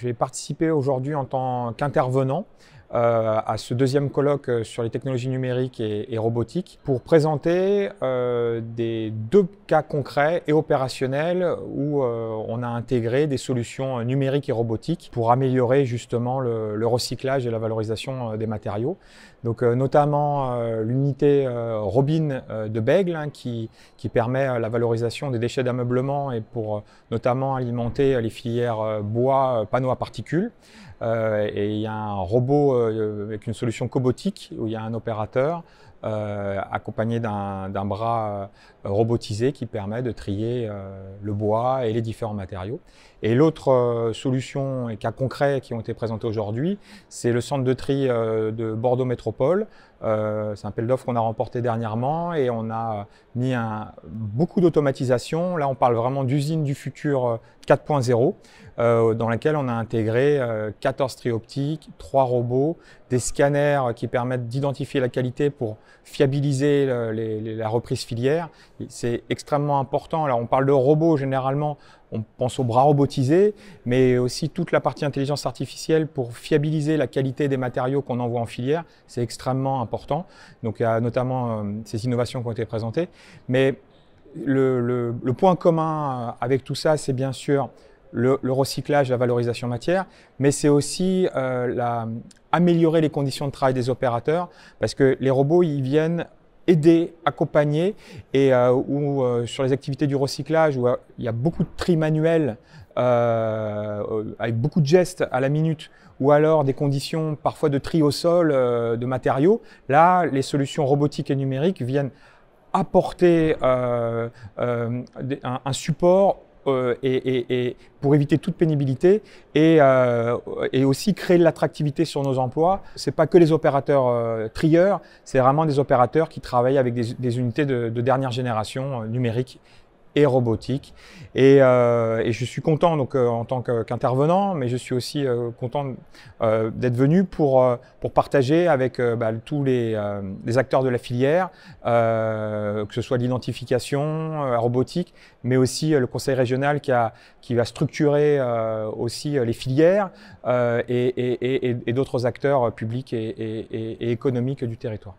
J'ai participé aujourd'hui en tant qu'intervenant euh, à ce deuxième colloque euh, sur les technologies numériques et, robotiques pour présenter euh, des deux cas concrets et opérationnels où on a intégré des solutions numériques et robotiques pour améliorer justement le, recyclage et la valorisation des matériaux. Donc notamment l'unité Robin de Bègle hein, qui, permet la valorisation des déchets d'ameublement et pour notamment alimenter les filières bois, panneaux à particules. et il y a un robot euh, avec une solution cobotique où il y a un opérateur euh, accompagné d'un bras euh, robotisé qui permet de trier euh, le bois et les différents matériaux. Et l'autre solution et cas concret qui ont été présentés aujourd'hui, c'est le centre de tri de Bordeaux Métropole. c'est un appel d'offre qu'on a remporté dernièrement et on a mis un, beaucoup d'automatisation. Là, on parle vraiment d'usine du futur 4.0 dans laquelle on a intégré 14 tri optiques, 3 robots, des scanners qui permettent d'identifier la qualité pour fiabiliser euh, la reprise filière. C'est extrêmement important. Alors on parle de robots généralement, on pense aux bras robotisés, mais aussi toute la partie intelligence artificielle pour fiabiliser la qualité des matériaux qu'on envoie en filière. C'est extrêmement important. Donc il y a notamment euh, ces innovations qui ont été présentées. Mais le, point commun euh, avec tout ça, c'est bien sûr le, recyclage, la valorisation matière, mais c'est aussi la, améliorer les conditions de travail des opérateurs, parce que les robots, ils viennent aider, accompagner, et euh, euh, sur les activités du recyclage, où euh, il y a beaucoup de tri manuel, avec beaucoup de gestes à la minute, ou alors des conditions parfois de tri au sol de matériaux, là, les solutions robotiques et numériques viennent apporter un support euh, et, pour éviter toute pénibilité euh, et, aussi créer de l'attractivité sur nos emplois. Ce n'est pas que les opérateurs euh, trieurs, c'est vraiment des opérateurs qui travaillent avec des, unités de, de dernière génération numérique et robotique. Euh, et, je suis content donc euh, en tant qu'intervenant, mais je suis aussi euh, content d'être venu pour pour partager avec bah, tous les, acteurs de la filière, que ce soit l'identification, la robotique, mais aussi le conseil régional qui a qui va structurer aussi les filières et, et d'autres acteurs publics et économiques du territoire.